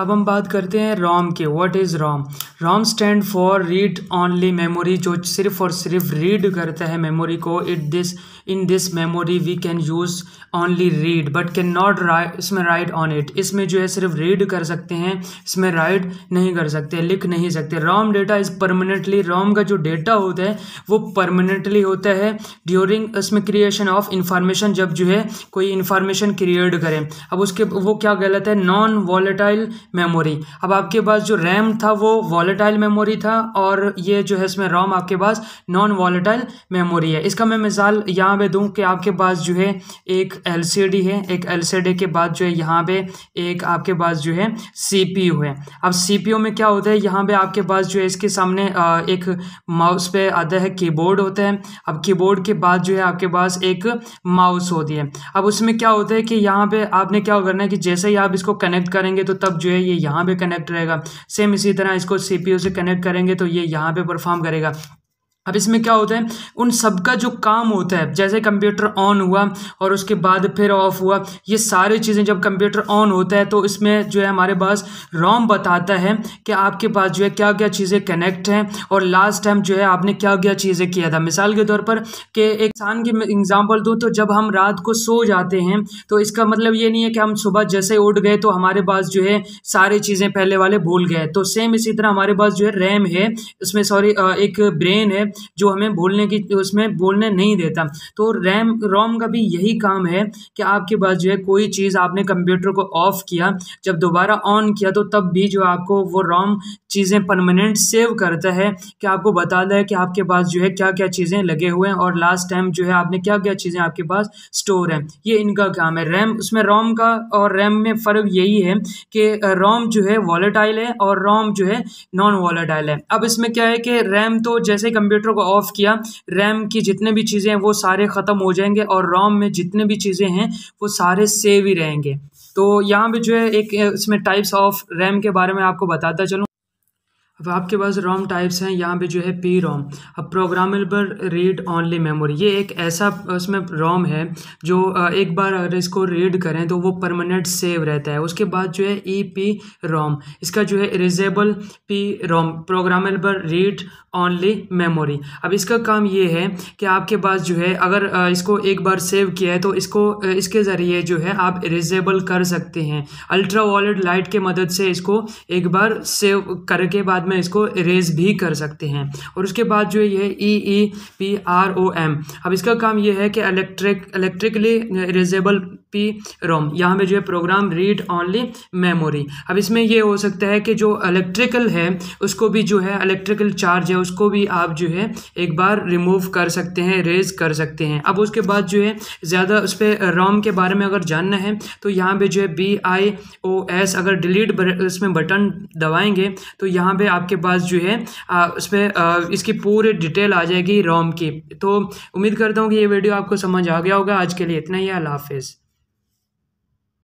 अब हम बात करते हैं रोम के what is ROM ROM stand for read only memory जो सिर्फ और सिर्फ रीड करता है मेमोरी को it this in this memory we can use only read but can not write इसमें राइट ऑन इट इसमें जो है सिर्फ रीड कर सकते हैं इसमें राइट नहीं कर सकते लिख नहीं सकते ROM data is permanently ROM का जो डेटा होता है वो परमानेंटली होता है ड्यूरिंग इसमें क्रिएशन ऑफ इंफॉर्मेशन जब जो है कोई इंफॉर्मेशन क्रिएट करें अब उसके वो क्या गलत है नॉन वॉलेटाइल मेमोरी अब आपके पास जो रैम था वो वॉलेटाइल मेमोरी था और ये जो है इसमें रोम आपके पास नॉन वॉलेटाइल मेमोरी है इसका मैं मिसाल यहाँ पे दूँ कि आपके पास जो है एक एल है एक एल के बाद जो है यहाँ पे एक आपके पास जो है सी पी है अब सी में क्या होता है यहाँ पे आपके पास जो है इसके सामने एक माउस पे आता है कीबोर्ड होता है अब कीबोर्ड के बाद जो है आपके पास एक माउस होती है अब उसमें क्या होता है कि यहाँ पे आपने क्या करना है कि जैसे ही आप इसको कनेक्ट करेंगे तो तब जो है ये यहाँ पर कनेक्ट रहेगा सेम इसी तरह इसको सी से कनेक्ट करेंगे तो ये यहाँ पे परफॉर्म करेगा अब इसमें क्या होता है उन सब का जो काम होता है जैसे कंप्यूटर ऑन हुआ और उसके बाद फिर ऑफ हुआ ये सारी चीज़ें जब कंप्यूटर ऑन होता है तो इसमें जो है हमारे पास रॉम बताता है कि आपके पास जो है क्या क्या चीज़ें कनेक्ट हैं और लास्ट टाइम जो है आपने क्या क्या चीज़ें किया था मिसाल के तौर पर कि एक इंसान की एग्जाम्पल दूँ तो जब हम रात को सो जाते हैं तो इसका मतलब ये नहीं है कि हम सुबह जैसे उठ गए तो हमारे पास जो है सारी चीज़ें पहले वाले भूल गए तो सेम इसी तरह हमारे पास जो है रैम है इसमें सॉरी एक ब्रेन है जो हमें बोलने की उसमें बोलने नहीं देता तो रैम रोम का भी यही काम है कि आपके पास जो है कोई चीज़ आपने कंप्यूटर को ऑफ़ किया जब दोबारा ऑन किया तो तब भी जो आपको वो रोम चीज़ें परमानेंट सेव करता है कि आपको बता दें कि आपके पास जो है क्या क्या चीज़ें लगे हुए हैं और लास्ट टाइम जो है आपने क्या क्या चीज़ें आपके पास स्टोर हैं ये इनका काम है रैम उसमें रोम का और रैम में फ़र्क यही है कि रोम जो है वॉलेटाइल है और रोम जो है नॉन वॉलेटाइल है अब इसमें क्या है कि रैम तो जैसे कंप्यूटर कैलकुलेटर को ऑफ़ किया रैम की जितने भी चीज़ें हैं वो सारे ख़त्म हो जाएंगे और रोम में जितने भी चीज़ें हैं वो सारे सेव ही रहेंगे तो यहाँ पर जो है एक इसमें टाइप्स ऑफ रैम के बारे में आपको बताता चलूँ अब आपके पास रोम टाइप्स हैं यहाँ पे जो है पी रोम अब प्रोग्रामेबल रीड ऑनली मेमोरी ये एक ऐसा उसमें रोम है जो एक बार अगर इसको रीड करें तो वो परमानेंट सेव रहता है उसके बाद जो है ई पी रोम इसका जो है erasable P ROM programmable read only memory अब इसका काम ये है कि आपके पास जो है अगर इसको एक बार सेव किया है तो इसको इसके ज़रिए जो है आप इरेजेबल कर सकते हैं अल्ट्रा वॉलेट लाइट के मदद से इसको एक बार सेव करके बाद में इसको इरेज भी कर सकते हैं और उसके बाद जो ये E E P R O M अब इसका काम ये है कि electric electrically erasable P ROM यहाँ पर जो है प्रोग्राम रीड ऑनली मेमोरी अब इसमें ये हो सकता है कि जो इलेक्ट्रिकल है उसको भी जो है इलेक्ट्रिकल चार्ज है उसको भी आप जो है एक बार रिमूव कर सकते हैं रेज कर सकते हैं अब उसके बाद जो है ज़्यादा उस पर रोम के बारे में अगर जानना है तो यहाँ पे जो है बी आई ओ एस अगर डिलीट उसमें बटन दबाएंगे तो यहाँ पर आपके पास जो है उस पर इसकी पूरी डिटेल आ जाएगी रोम की तो उम्मीद करता हूँ कि ये वीडियो आपको समझ आ गया होगा आज के लिए इतना ही अल्लाह हाफिज़